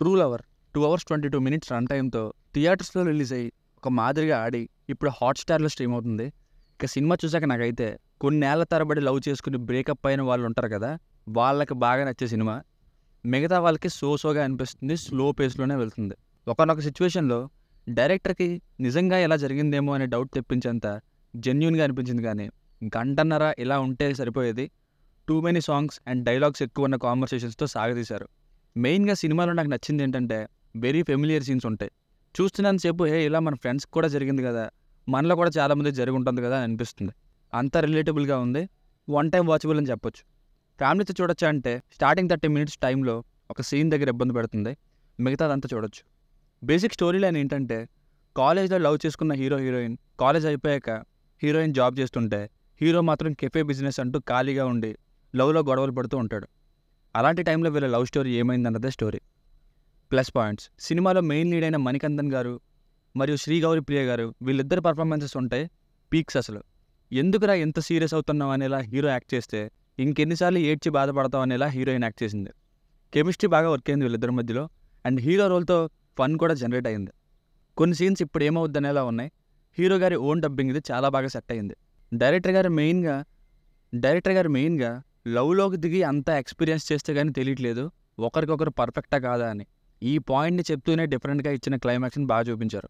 true lover two hours twenty two minutes run టైంతో థియేటర్స్లో release అయ్యి ఒక మాదిరిగా ఆడి ఇప్పుడు హాట్స్టార్లో స్ట్రీమ్ అవుతుంది ఇక సినిమా చూశాక నాకైతే కొన్నేళ్ల తరబడి లవ్ చేసుకుని బ్రేకప్ అయిన వాళ్ళు ఉంటారు కదా వాళ్ళకి బాగా నచ్చే సినిమా మిగతా వాళ్ళకి సోసోగా అనిపిస్తుంది స్లో పేస్లోనే వెళ్తుంది ఒకనొక సిచ్యువేషన్లో డైరెక్టర్కి నిజంగా ఎలా జరిగిందేమో అనే డౌట్ తెప్పించేంత జెన్యున్గా అనిపించింది కానీ గంటన్నర ఇలా ఉంటే సరిపోయేది too many songs and dialogues ఎక్కువ ఉన్న కాన్వర్సేషన్స్తో సాగదీశారు మెయిన్గా సినిమాలో నాకు నచ్చింది ఏంటంటే వెరీ ఫెమిలియర్ సీన్స్ ఉంటాయి చూస్తున్నాను ఏ ఇలా మన ఫ్రెండ్స్కి కూడా జరిగింది కదా మనలో కూడా చాలామంది జరిగి ఉంటుంది కదా అని అనిపిస్తుంది అంత రిలేటబుల్గా ఉంది వన్ టైం వాచబుల్ అని చెప్పొచ్చు ఫ్యామిలీతో చూడొచ్చు అంటే స్టార్టింగ్ థర్టీ మినిట్స్ టైంలో ఒక సీన్ దగ్గర ఇబ్బంది పెడుతుంది మిగతాదంతా చూడొచ్చు బేసిక్ స్టోరీ లైన్ ఏంటంటే కాలేజ్లో లవ్ చేసుకున్న హీరో హీరోయిన్ కాలేజ్ అయిపోయాక హీరోయిన్ జాబ్ చేస్తుంటే హీరో మాత్రం కెఫే బిజినెస్ అంటూ ఖాళీగా ఉండి లవ్లో గొడవలు పడుతూ ఉంటాడు అలాంటి టైంలో వీళ్ళ లవ్ స్టోరీ ఏమైందన్నదే స్టోరీ ప్లస్ పాయింట్స్ సినిమాలో మెయిన్ లీడ్ అయిన మణికందన్ గారు మరియు శ్రీగౌరి ప్రియ గారు వీళ్ళిద్దరు పర్ఫార్మెన్సెస్ ఉంటాయి పీక్స్ అసలు ఎందుకురా ఎంత సీరియస్ అవుతున్నావు అనేలా హీరో యాక్ట్ చేస్తే ఇంకెన్నిసార్లు ఏడ్చి బాధపడతావు అనేలా హీరోయిన్ యాక్ట్ చేసింది కెమిస్ట్రీ బాగా వర్క్ అయింది వీళ్ళిద్దరి మధ్యలో అండ్ హీరో రోల్తో ఫన్ కూడా జనరేట్ అయింది కొన్ని సీన్స్ ఇప్పుడు ఏమవుద్ది అనేలా ఉన్నాయి హీరో గారి ఓన్ డబ్బింగ్ ఇది చాలా బాగా సెట్ అయింది డైరెక్టర్ గారు మెయిన్గా డైరెక్టర్ గారు మెయిన్గా లవ్లోకి దిగి అంత ఎక్స్పీరియన్స్ చేస్తే కానీ తెలియట్లేదు ఒకరికొకరు పర్ఫెక్టా కాదా అని ఈ పాయింట్ని చెప్తూనే డిఫరెంట్గా ఇచ్చిన క్లైమాక్స్ని బాగా చూపించారు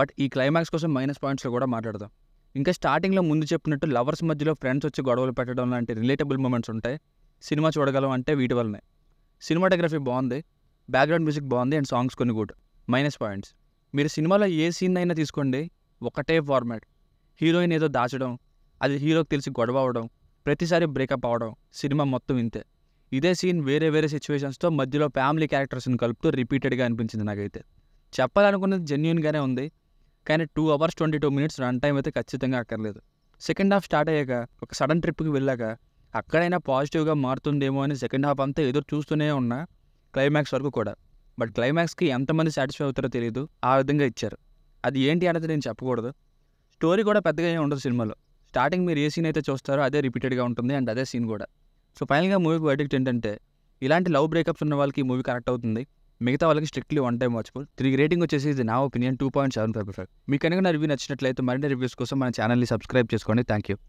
బట్ ఈ క్లైమాక్స్ కోసం మైనస్ పాయింట్స్లో కూడా మాట్లాడదాం ఇంకా స్టార్టింగ్లో ముందు చెప్పినట్టు లవర్స్ మధ్యలో ఫ్రెండ్స్ వచ్చి గొడవలు పెట్టడం లాంటి రిలేటబుల్ మూమెంట్స్ ఉంటాయి సినిమా చూడగలం అంటే వీటి వల్లనే సినిమాటోగ్రఫీ బాగుంది బ్యాక్గ్రౌండ్ మ్యూజిక్ బాగుంది అండ్ సాంగ్స్ కొన్ని గుడ్ మైనస్ పాయింట్స్ మీరు సినిమాలో ఏ సీన్ అయినా తీసుకోండి ఒకటే ఫార్మాట్ హీరోయిన్ ఏదో దాచడం అది హీరోకి తెలిసి గొడవ అవడం ప్రతిసారి బ్రేకప్ అవడం సినిమా మొత్తం ఇంతే ఇదే సీన్ వేరే వేరే సిచ్యువేషన్స్తో మధ్యలో ఫ్యామిలీ క్యారెక్టర్స్ని కలుపుతూ రిపీటెడ్గా అనిపించింది నాకైతే చెప్పాలనుకున్నది జెన్యున్గానే ఉంది కానీ two hours twenty two minutes run time అయితే ఖచ్చితంగా అక్కర్లేదు సెకండ్ హాఫ్ స్టార్ట్ అయ్యాక ఒక సడన్ ట్రిప్కి వెళ్ళాక అక్కడైనా పాజిటివ్గా మారుతుందేమో అని సెకండ్ హాఫ్ అంతా ఎదురు చూస్తూనే ఉన్నా క్లైమాక్స్ వరకు కూడా బట్ క్లైమాక్స్కి ఎంతమంది సాటిస్ఫై అవుతారో తెలియదు ఆ విధంగా ఇచ్చారు అది ఏంటి అనేది నేను చెప్పకూడదు స్టోరీ కూడా పెద్దగా ఏమి ఉండదు సినిమాలో స్టార్టింగ్ మీరు ఏ సీన్ అయితే చూస్తారో అదే రిపీటెడ్గా ఉంటుంది అండ్ అదే సీన్ కూడా సో ఫైనల్గా మూవీకి వర్డిక్ట్ ఏంటంటే ఇలాంటి లవ్ బ్రేకప్స్ ఉన్న వాళ్ళకి మూవీ కరెక్ట్ అవుతుంది మిగతా వాళ్ళకి స్ట్రిక్ట్లీ వన్ టైం వాచ్ఫుల్ తిరిగి రేటింగ్ వచ్చేసి ఇది నా opinion two point seven five five మీకు కనుక నా రివ్యూ నచ్చినట్లయితే మరిన్ని రివ్యూస్ కోసం మన ఛానల్ని సబ్స్క్రైబ్ చేసుకోండి థ్యాంక్ యూ